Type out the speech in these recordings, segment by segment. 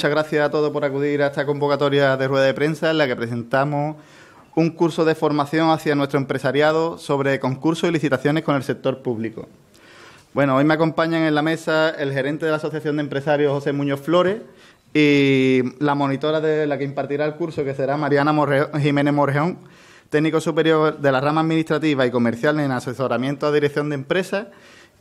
Muchas gracias a todos por acudir a esta convocatoria de rueda de prensa en la que presentamos un curso de formación hacia nuestro empresariado sobre concursos y licitaciones con el sector público. Bueno, hoy me acompañan en la mesa el gerente de la Asociación de Empresarios José Muñoz Flores y la monitora de la que impartirá el curso, que será Mariana Jiménez Morreón, técnico superior de la rama administrativa y comercial en asesoramiento a dirección de empresas.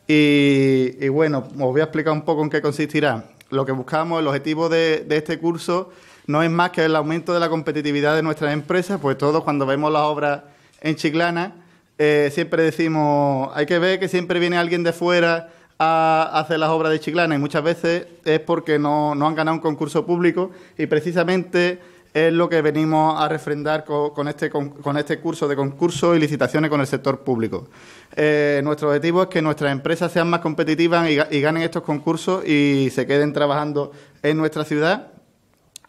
y bueno, os voy a explicar un poco en qué consistirá lo que buscamos, el objetivo de, este curso, no es más que el aumento de la competitividad de nuestras empresas, pues todos cuando vemos las obras en Chiclana, eh, siempre decimos, hay que ver que siempre viene alguien de fuera a hacer las obras de Chiclana y muchas veces es porque no, no han ganado un concurso público y precisamente es lo que venimos a refrendar con, este, con, este, curso de concursos y licitaciones con el sector público. Eh, nuestro objetivo es que nuestras empresas sean más competitivas y, ganen estos concursos y se queden trabajando en nuestra ciudad.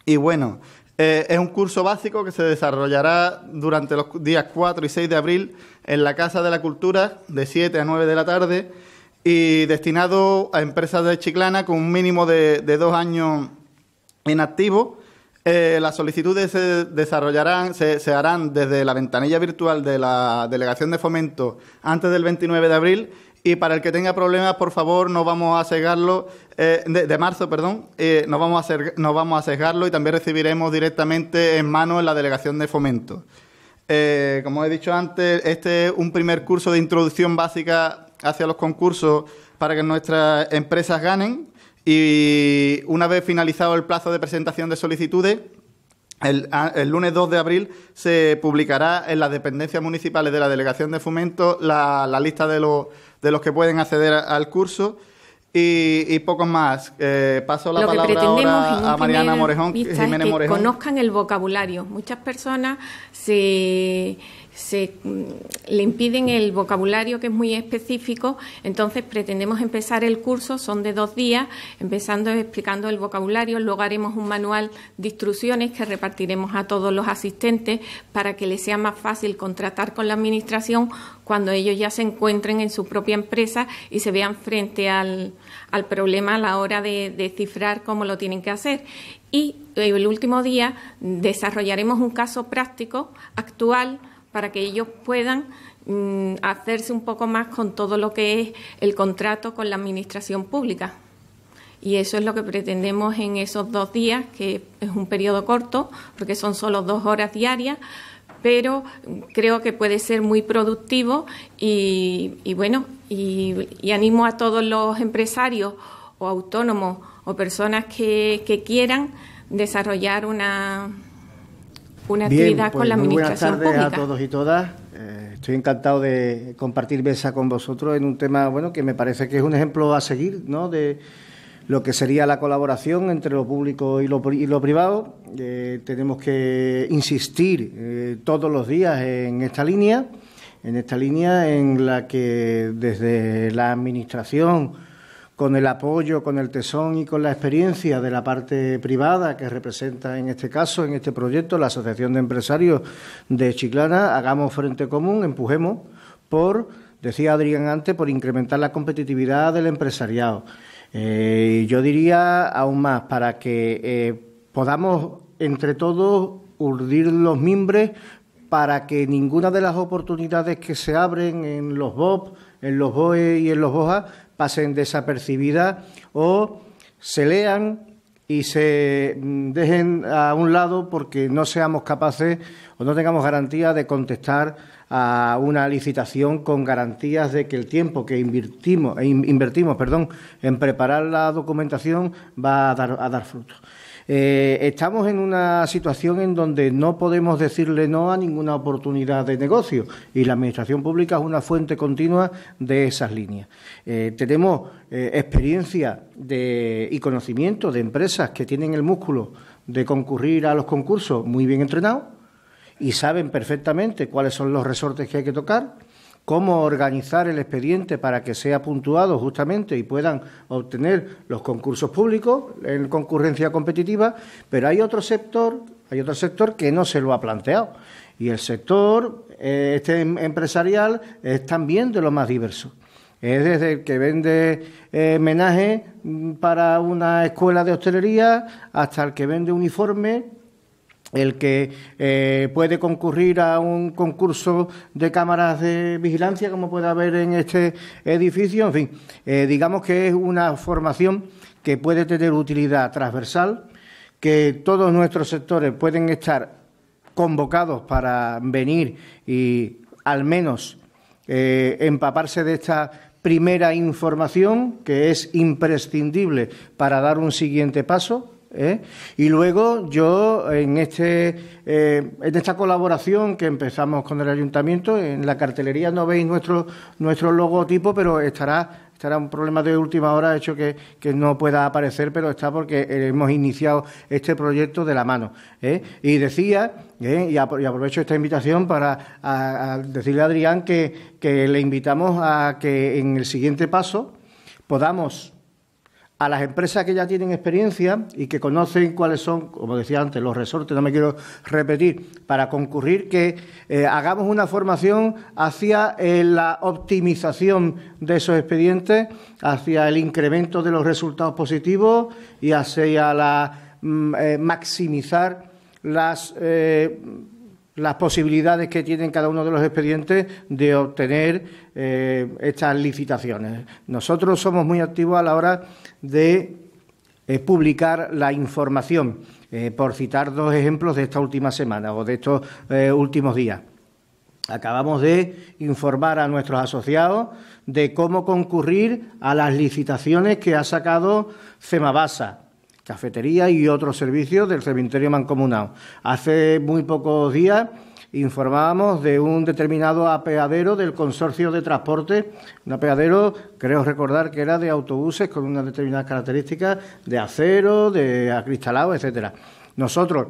Y bueno, eh, es un curso básico que se desarrollará durante los días 4 y 6 de abril en la Casa de la Cultura de 7 a 9 de la tarde y destinado a empresas de Chiclana con un mínimo de, de dos años en activo eh, las solicitudes se desarrollarán, se, harán desde la ventanilla virtual de la Delegación de Fomento antes del 29 de abril. Y para el que tenga problemas, por favor, no vamos a cegarlo, eh, de, marzo, perdón, eh, no, vamos a vamos a y también recibiremos directamente en mano en la Delegación de Fomento. como he dicho antes, este es un primer curso de introducción básica hacia los concursos para que nuestras empresas ganen. Y una vez finalizado el plazo de presentación de solicitudes, el, lunes 2 de abril se publicará en las dependencias municipales de la Delegación de Fomento la, lista de, los de, los que pueden acceder al curso y, y pocos más. Eh, paso la palabra a Mariana Morejón, Jiménez que Conozcan el vocabulario. Muchas personas se se mm, le impiden el vocabulario que es muy específico, entonces pretendemos empezar el curso, son de dos días, empezando explicando el vocabulario, luego haremos un manual de instrucciones que repartiremos a todos los asistentes para que les sea más fácil contratar con la administración cuando ellos ya se encuentren en su propia empresa y se vean frente al, al problema a la hora de, de cifrar cómo lo tienen que hacer. Y el último día desarrollaremos un caso práctico actual para que ellos puedan mm, hacerse un poco más con todo lo que es el contrato con la Administración Pública. Y eso es lo que pretendemos en esos dos días, que es un periodo corto, porque son solo dos horas diarias, pero creo que puede ser muy productivo y, bueno, y, animo a todos los empresarios o autónomos o personas que quieran desarrollar una, una con pues la buenas tardes a todos y todas. Eh, estoy encantado de compartir mesa con vosotros en un tema bueno que me parece que es un ejemplo a seguir ¿no? de lo que sería la colaboración entre lo público y lo, privado. Eh, tenemos que insistir eh, todos los días en esta línea, en esta línea en la que desde la Administración con el apoyo, con el tesón y con la experiencia de la parte privada que representa en este caso, en este proyecto, la Asociación de Empresarios de Chiclana, hagamos frente común, empujemos por, decía Adrián antes, por incrementar la competitividad del empresariado. Eh, yo diría aún más, para que eh, podamos entre todos urdir los mimbres para que ninguna de las oportunidades que se abren en los BOP, en los BOE y en los BOJA pasen desapercibidas o se lean y se mm, dejen a un lado porque no seamos capaces o no tengamos garantía de contestar a una licitación con garantías de que el tiempo que invertimos, invertimos perdón, en preparar la documentación va a dar, a dar eh, estamos en una situación en donde no podemos decirle no a ninguna oportunidad de negocio y la Administración Pública es una fuente continua de esas líneas. Eh, tenemos eh, experiencia y conocimiento de empresas que tienen el músculo de concurrir a los concursos muy bien entrenados y saben perfectamente cuáles son los resortes que hay que tocar cómo organizar el expediente para que sea puntuado justamente y puedan obtener los concursos públicos en concurrencia competitiva, pero hay otro sector, hay otro sector que no se lo ha planteado. Y el sector eh, este em, empresarial es también de lo más diverso. Es desde el que vende eh, menaje mm, para una escuela de hostelería hasta el que vende uniforme el que eh, puede concurrir a un concurso de cámaras de vigilancia, como puede haber en este edificio, en fin, eh, digamos que es una formación que puede tener utilidad transversal, que todos nuestros sectores pueden estar convocados para venir y al menos eh, empaparse de esta primera información que es imprescindible para dar un siguiente paso ¿eh? Y luego yo en, este, eh, en esta colaboración que empezamos con el ayuntamiento, en la cartelería no veis nuestro, nuestro logotipo, pero estará un problema de última hora, hecho que, que, no pueda aparecer, pero está porque eh, hemos iniciado este proyecto de la mano. Y decía, y, aprovecho esta invitación para decirle a Adrián que, que le invitamos a que en el siguiente paso podamos a las empresas que ya tienen experiencia y que conocen cuáles son, como decía antes, los resortes, no me quiero repetir, para concurrir que eh, hagamos una formación hacia eh, la optimización de esos expedientes, hacia el incremento de los resultados positivos y hacia la mm, eh, maximizar las las posibilidades que tienen cada uno de los expedientes de obtener eh, estas licitaciones. Nosotros somos muy activos a la hora de eh, publicar la información, eh, por citar dos ejemplos de esta última semana o de estos últimos días. Acabamos de informar a nuestros asociados de cómo concurrir a las licitaciones que ha sacado CEMABASA cafetería y otros servicios del cementerio mancomunado. Hace muy pocos días informábamos de un determinado apeadero del consorcio de transporte, un apeadero, creo recordar que era de autobuses con unas determinadas características de acero, de acristalado, etcétera. Nosotros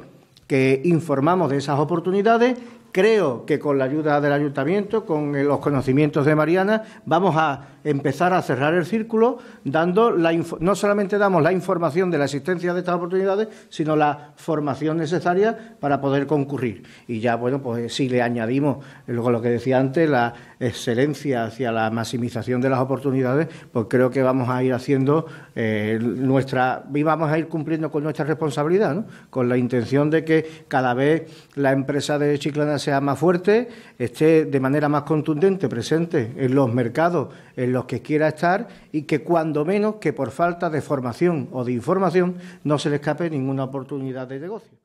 que informamos de esas oportunidades, creo que con la ayuda del ayuntamiento, con los conocimientos de Mariana, vamos a empezar a cerrar el círculo, dando la no solamente damos la información de la existencia de estas oportunidades, sino la formación necesaria para poder concurrir. Y ya, bueno, pues eh, si le añadimos eh, luego lo que decía antes, la excelencia hacia la maximización de las oportunidades, pues creo que vamos a ir haciendo eh, nuestra, y vamos a ir cumpliendo con nuestra responsabilidad, con la intención de que cada vez la empresa de Chiclana sea más fuerte, esté de manera más contundente presente en los mercados, en los que quiera estar y que cuando menos que por falta de formación o de información no se le escape ninguna oportunidad de negocio.